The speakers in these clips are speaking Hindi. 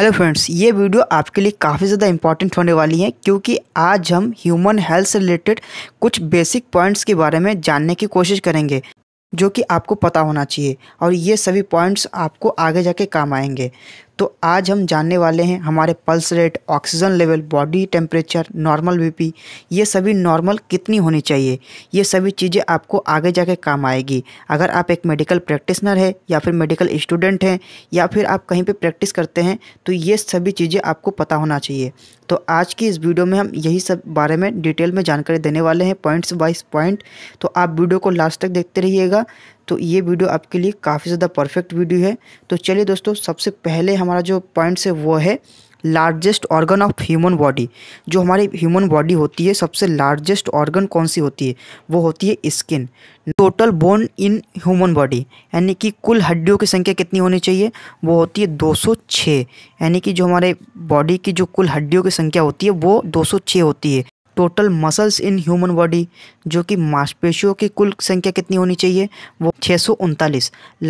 हेलो फ्रेंड्स ये वीडियो आपके लिए काफ़ी ज़्यादा इंपॉर्टेंट होने वाली है क्योंकि आज हम ह्यूमन हेल्थ से रिलेटेड कुछ बेसिक पॉइंट्स के बारे में जानने की कोशिश करेंगे जो कि आपको पता होना चाहिए और ये सभी पॉइंट्स आपको आगे जाके काम आएंगे तो आज हम जानने वाले हैं हमारे pulse rate oxygen level body temperature normal BP ये सभी नॉर्मल कितनी होनी चाहिए ये सभी चीज़ें आपको आगे जाके काम आएगी अगर आप एक मेडिकल प्रैक्टिसनर है या फिर मेडिकल स्टूडेंट हैं या फिर आप कहीं पर प्रैक्टिस करते हैं तो ये सभी चीज़ें आपको पता होना चाहिए तो आज की इस वीडियो में हम यही सब बारे में डिटेल में जानकारी देने वाले हैं पॉइंट्स वाइज पॉइंट तो आप वीडियो को लास्ट तक देखते रहिएगा तो ये वीडियो आपके लिए काफ़ी ज़्यादा परफेक्ट वीडियो है तो चलिए दोस्तों सबसे पहले हमारा जो पॉइंट्स है वो है largest organ of human body जो हमारी ह्यूमन बॉडी होती है सबसे लार्जेस्ट ऑर्गन कौन सी होती है वो होती है skin total bone in human body यानी कि कुल हड्डियों की संख्या कितनी होनी चाहिए वो होती है 206 यानी कि जो हमारे बॉडी की जो कुल हड्डियों की संख्या होती है वो 206 होती है total muscles in human body जो कि मांसपेशियों की कुल संख्या कितनी होनी चाहिए वो छः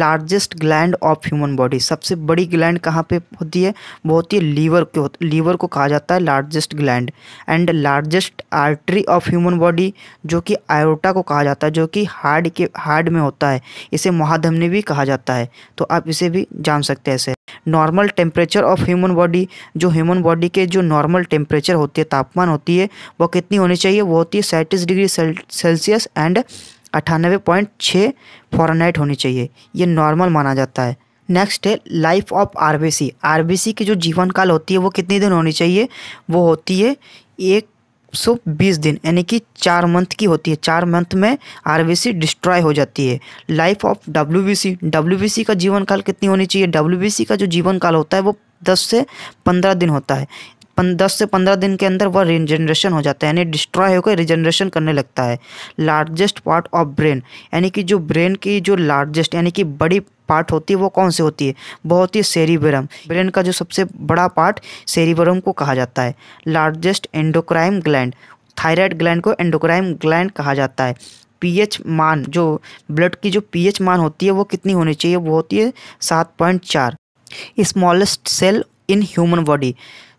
largest gland of human body सबसे बड़ी ग्लैंड कहाँ पे होती है वो होती है लीवर के लीवर को कहा जाता है largest gland and largest artery of human body जो कि आयोटा को कहा जाता है जो कि हार्ड के हार्ड में होता है इसे महाधमनी भी कहा जाता है तो आप इसे भी जान सकते हैं ऐसे normal temperature of human body जो ह्यूमन बॉडी के जो नॉर्मल टेम्परेचर होती है तापमान होती है वो कितनी होनी चाहिए वो होती है सैंतीस डिग्री सेल्सियस एंड अट्ठानबे पॉइंट छः फॉरनाइट होनी चाहिए ये नॉर्मल माना जाता है नेक्स्ट है लाइफ ऑफ आरबीसी आरबीसी की जो जीवन काल होती है वो कितने दिन होनी चाहिए वो होती है एक सौ बीस दिन यानी कि चार मंथ की होती है चार मंथ में आरबीसी डिस्ट्रॉय हो जाती है लाइफ ऑफ डब्ल्यूबीसी डब्ल्यूबीसी का जीवन काल कितनी होनी चाहिए डब्ल्यूबीसी का जो जीवन काल होता है वो दस से पंद्रह दिन होता है दस से पंद्रह दिन के अंदर वह रिजनरेशन हो जाता है यानी डिस्ट्रॉय होकर रिजनरेशन करने लगता है लार्जेस्ट पार्ट ऑफ ब्रेन यानी कि जो ब्रेन की जो लार्जेस्ट यानी कि बड़ी पार्ट होती है वो कौन सी होती है बहुत ही सेरिबेरम ब्रेन का जो सबसे बड़ा पार्ट सेरिबेरम को कहा जाता है largest endocrine gland thyroid gland को एंडोक्राइम ग्लैंड कहा जाता है पीएच मान जो ब्लड की जो पीएच मान होती है वो कितनी होनी चाहिए वो होती है सात पॉइंट चार smallest cell in human body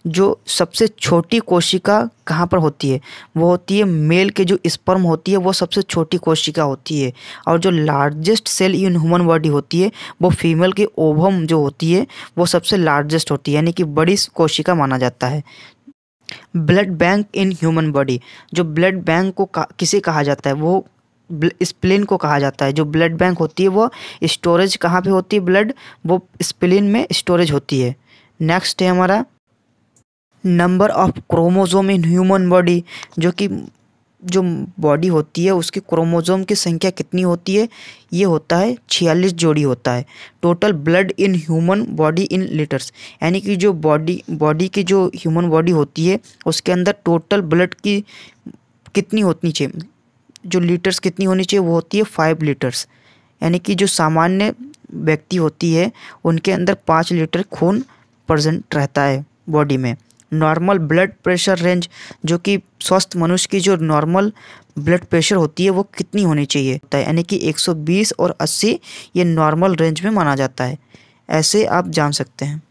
जो सबसे छोटी कोशिका कहाँ पर होती है वो होती है मेल के जो स्पर्म होती है वो सबसे छोटी कोशिका होती है और जो largest cell in human body होती है वो फीमेल की ओवम जो होती है वो सबसे लार्जेस्ट होती है यानी कि बड़ी कोशिका माना जाता है blood bank in human body जो ब्लड बैंक को किसे कहा जाता है वो स्प्लिन को कहा जाता है जो ब्लड बैंक होती है वो स्टोरेज कहाँ पे होती है ब्लड वो स्प्लिन में स्टोरेज होती है नेक्स्ट है हमारा number of chromosome in human body जो कि जो बॉडी होती है उसके क्रोमोजोम की संख्या कितनी होती है ये होता है छियालीस जोड़ी होता है total blood in human body in litres यानी कि जो बॉडी बॉडी की जो ह्यूमन बॉडी होती है उसके अंदर टोटल ब्लड की कितनी होती चाहिए जो लीटर्स कितनी होनी चाहिए वो होती है फाइव लीटर्स यानी कि जो सामान्य व्यक्ति होती है उनके अंदर पाँच लीटर खून प्रजेंट रहता है बॉडी में नॉर्मल ब्लड प्रेशर रेंज जो कि स्वस्थ मनुष्य की जो नॉर्मल ब्लड प्रेशर होती है वो कितनी होनी चाहिए यानी कि 120 और 80 ये नॉर्मल रेंज में माना जाता है ऐसे आप जान सकते हैं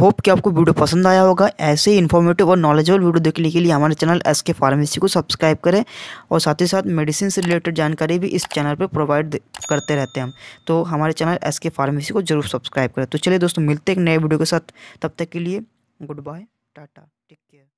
होप कि आपको वीडियो पसंद आया होगा ऐसे ही इन्फॉर्मेटिव और नॉलेजेबल वीडियो देखने के लिए हमारे चैनल एस के फार्मेसी को सब्सक्राइब करें और साथ ही साथ मेडिसिन से रिलेटेड जानकारी भी इस चैनल पर प्रोवाइड करते रहते हैं हम तो हमारे चैनल एस के फार्मेसी को जरूर सब्सक्राइब करें तो चलिए दोस्तों मिलते हैं एक नए वीडियो के साथ तब तक के लिए good bye Tata. Take care.